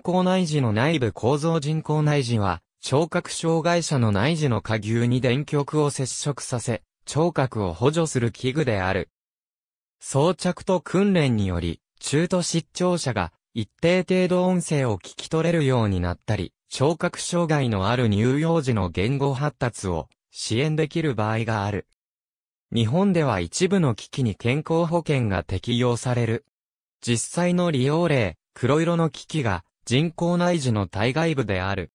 工内耳の内部構造人工内耳は、聴覚障害者の内耳の下牛に電極を接触させ、聴覚を補助する器具である。装着と訓練により、中途失聴者が一定程度音声を聞き取れるようになったり、聴覚障害のある乳幼児の言語発達を支援できる場合がある。日本では一部の機器に健康保険が適用される。実際の利用例、黒色の機器が人工内耳の体外部である。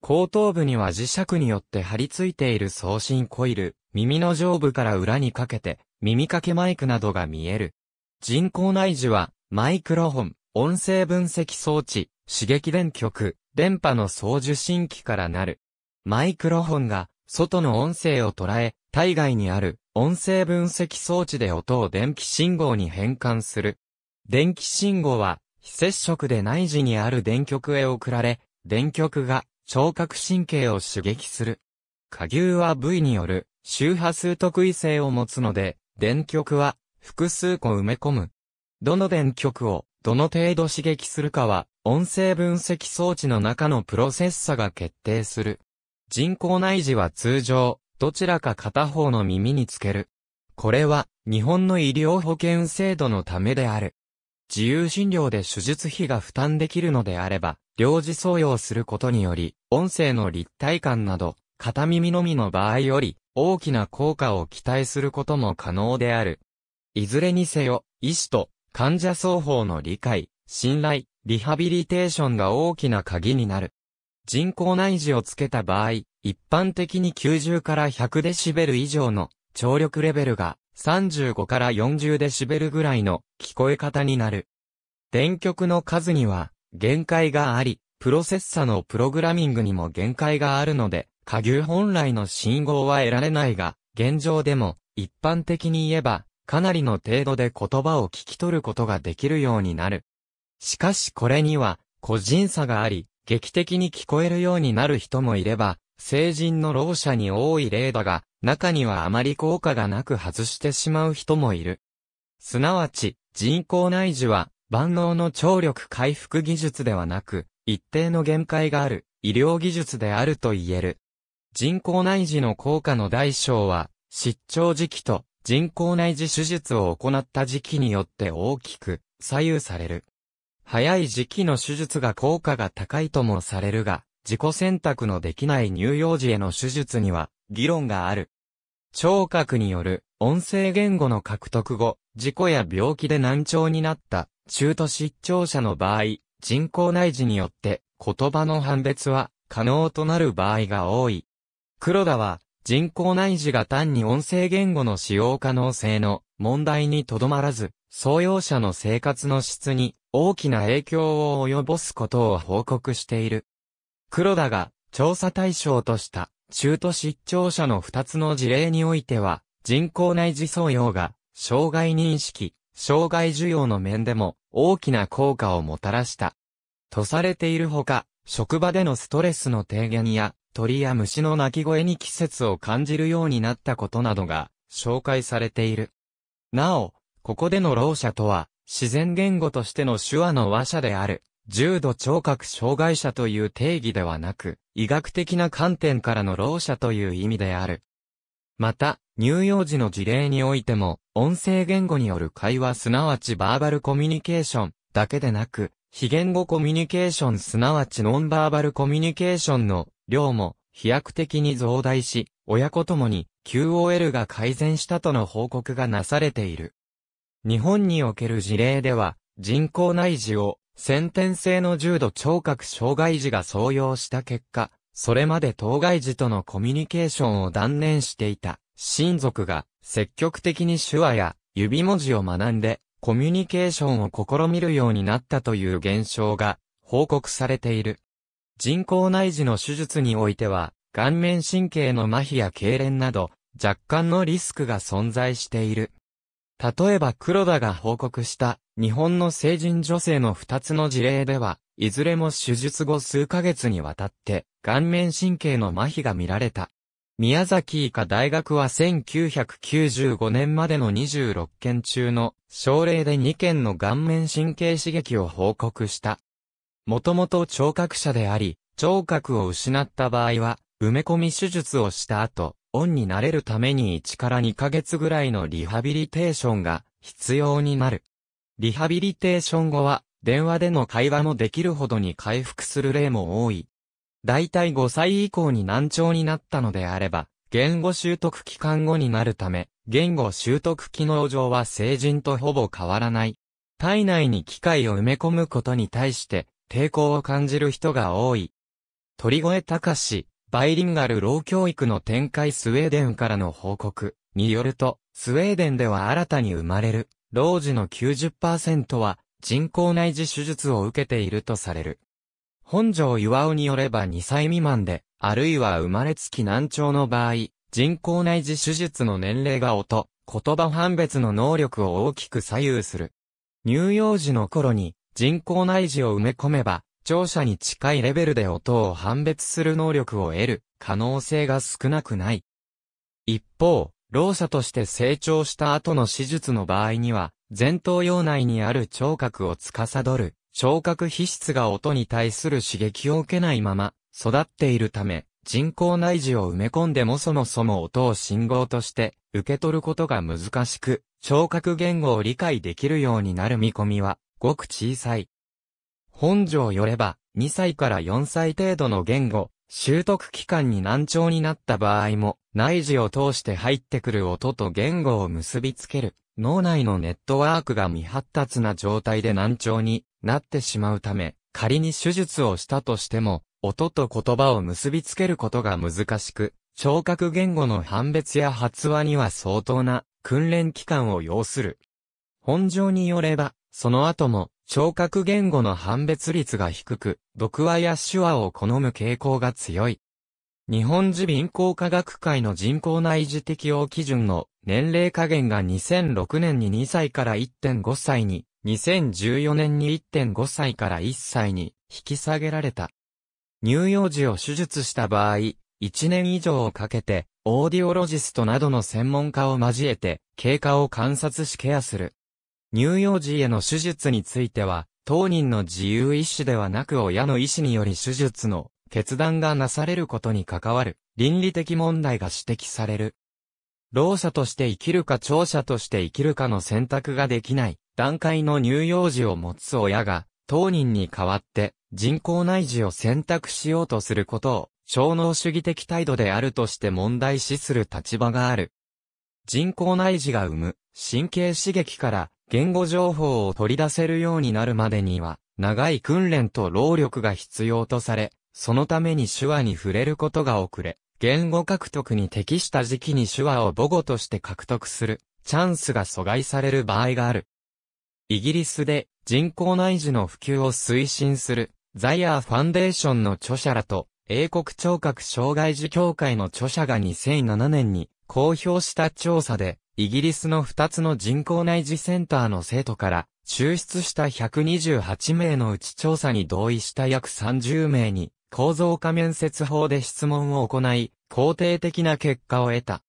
後頭部には磁石によって張り付いている送信コイル、耳の上部から裏にかけて、耳かけマイクなどが見える。人工内耳は、マイクロフォン、音声分析装置、刺激電極、電波の送受信機からなる。マイクロフォンが、外の音声を捉え、体外にある、音声分析装置で音を電気信号に変換する。電気信号は、非接触で内耳にある電極へ送られ、電極が聴覚神経を刺激する。下牛は部位による周波数特異性を持つので、電極は複数個埋め込む。どの電極をどの程度刺激するかは、音声分析装置の中のプロセッサが決定する。人工内耳は通常、どちらか片方の耳につける。これは、日本の医療保険制度のためである。自由診療で手術費が負担できるのであれば、領事送用することにより、音声の立体感など、片耳のみの場合より、大きな効果を期待することも可能である。いずれにせよ、医師と患者双方の理解、信頼、リハビリテーションが大きな鍵になる。人工内耳をつけた場合、一般的に90から100デシベル以上の聴力レベルが35から40デシベルぐらいの聞こえ方になる。電極の数には限界があり、プロセッサのプログラミングにも限界があるので、下牛本来の信号は得られないが、現状でも一般的に言えば、かなりの程度で言葉を聞き取ることができるようになる。しかしこれには個人差があり、劇的に聞こえるようになる人もいれば、成人の老者に多い例だが、中にはあまり効果がなく外してしまう人もいる。すなわち、人工内耳は、万能の聴力回復技術ではなく、一定の限界がある、医療技術であると言える。人工内耳の効果の大小は、失調時期と人工内耳手術を行った時期によって大きく左右される。早い時期の手術が効果が高いともされるが、自己選択のできない乳幼児への手術には議論がある。聴覚による音声言語の獲得後、事故や病気で難聴になった中途失聴者の場合、人工内耳によって言葉の判別は可能となる場合が多い。黒田は人工内耳が単に音声言語の使用可能性の問題にとどまらず、創用者の生活の質に大きな影響を及ぼすことを報告している。黒田が調査対象とした中途失調者の二つの事例においては、人工内児相用が、障害認識、障害需要の面でも大きな効果をもたらした。とされているほか、職場でのストレスの低減や、鳥や虫の鳴き声に季節を感じるようになったことなどが、紹介されている。なお、ここでの老者とは、自然言語としての手話の話者である、重度聴覚障害者という定義ではなく、医学的な観点からの老舎者という意味である。また、乳幼児の事例においても、音声言語による会話すなわちバーバルコミュニケーションだけでなく、非言語コミュニケーションすなわちノンバーバルコミュニケーションの量も飛躍的に増大し、親子ともに QOL が改善したとの報告がなされている。日本における事例では、人工内耳を先天性の重度聴覚障害児が創用した結果、それまで当該児とのコミュニケーションを断念していた親族が積極的に手話や指文字を学んでコミュニケーションを試みるようになったという現象が報告されている。人工内耳の手術においては顔面神経の麻痺や痙攣など若干のリスクが存在している。例えば黒田が報告した日本の成人女性の二つの事例ではいずれも手術後数ヶ月にわたって、顔面神経の麻痺が見られた。宮崎医科大学は1995年までの26件中の症例で2件の顔面神経刺激を報告した。もともと聴覚者であり、聴覚を失った場合は、埋め込み手術をした後、オンになれるために1から2ヶ月ぐらいのリハビリテーションが必要になる。リハビリテーション後は、電話での会話もできるほどに回復する例も多い。だいたい5歳以降に難聴になったのであれば、言語習得期間後になるため、言語習得機能上は成人とほぼ変わらない。体内に機械を埋め込むことに対して、抵抗を感じる人が多い。鳥越隆、バイリンガル老教育の展開スウェーデンからの報告によると、スウェーデンでは新たに生まれる、老児の90%は、人工内耳手術を受けているとされる。本庄岩尾によれば2歳未満で、あるいは生まれつき難聴の場合、人工内耳手術の年齢が音、言葉判別の能力を大きく左右する。乳幼児の頃に人工内耳を埋め込めば、聴者に近いレベルで音を判別する能力を得る可能性が少なくない。一方、老者として成長した後の手術の場合には、前頭葉内にある聴覚を司る、聴覚皮質が音に対する刺激を受けないまま、育っているため、人工内耳を埋め込んでもそもそも音を信号として受け取ることが難しく、聴覚言語を理解できるようになる見込みは、ごく小さい。本条よれば、2歳から4歳程度の言語、習得期間に難聴になった場合も、内耳を通して入ってくる音と言語を結びつける、脳内のネットワークが未発達な状態で難聴になってしまうため、仮に手術をしたとしても、音と言葉を結びつけることが難しく、聴覚言語の判別や発話には相当な訓練期間を要する。本上によれば、その後も聴覚言語の判別率が低く、読話や手話を好む傾向が強い。日本自民工科学会の人口内耳適応基準の年齢加減が2006年に2歳から1.5歳に、2014年に1.5歳から1歳に引き下げられた。乳幼児を手術した場合、1年以上をかけて、オーディオロジストなどの専門家を交えて、経過を観察しケアする。乳幼児への手術については、当人の自由意志ではなく親の意志により手術の決断がなされることに関わる倫理的問題が指摘される。老者として生きるか長者として生きるかの選択ができない段階の乳幼児を持つ親が当人に代わって人工内耳を選択しようとすることを小脳主義的態度であるとして問題視する立場がある。人工内耳が生む神経刺激から言語情報を取り出せるようになるまでには、長い訓練と労力が必要とされ、そのために手話に触れることが遅れ、言語獲得に適した時期に手話を母語として獲得する、チャンスが阻害される場合がある。イギリスで人工内耳の普及を推進する、ザイアーファンデーションの著者らと、英国聴覚障害児協会の著者が2007年に公表した調査で、イギリスの2つの人口内耳センターの生徒から抽出した128名のうち調査に同意した約30名に構造化面接法で質問を行い、肯定的な結果を得た。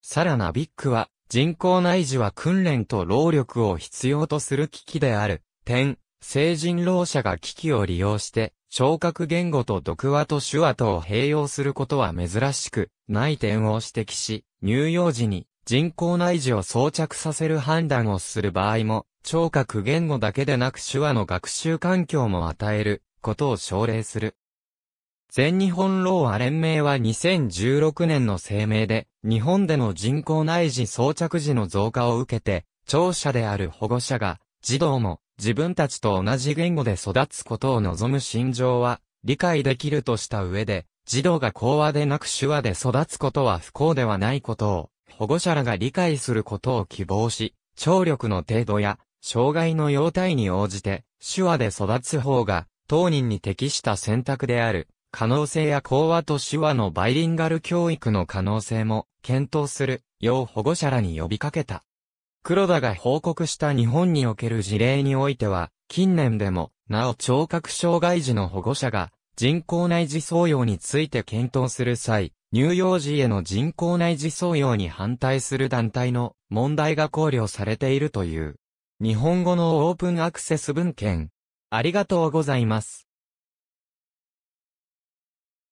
さらなビックは人工内耳は訓練と労力を必要とする機器である点、成人労者が機器を利用して聴覚言語と読話と手話とを併用することは珍しくない点を指摘し、乳幼児に人工内耳を装着させる判断をする場合も、聴覚言語だけでなく手話の学習環境も与えることを奨励する。全日本老和連盟は2016年の声明で、日本での人工内耳装着時の増加を受けて、聴者である保護者が、児童も自分たちと同じ言語で育つことを望む心情は理解できるとした上で、児童が講話でなく手話で育つことは不幸ではないことを保護者らが理解することを希望し、聴力の程度や、障害の容態に応じて、手話で育つ方が、当人に適した選択である、可能性や講話と手話のバイリンガル教育の可能性も、検討する、よう保護者らに呼びかけた。黒田が報告した日本における事例においては、近年でも、なお聴覚障害児の保護者が、人工内耳創用について検討する際、乳幼児への人工内児相用に反対する団体の問題が考慮されているという。日本語のオープンアクセス文献。ありがとうございます。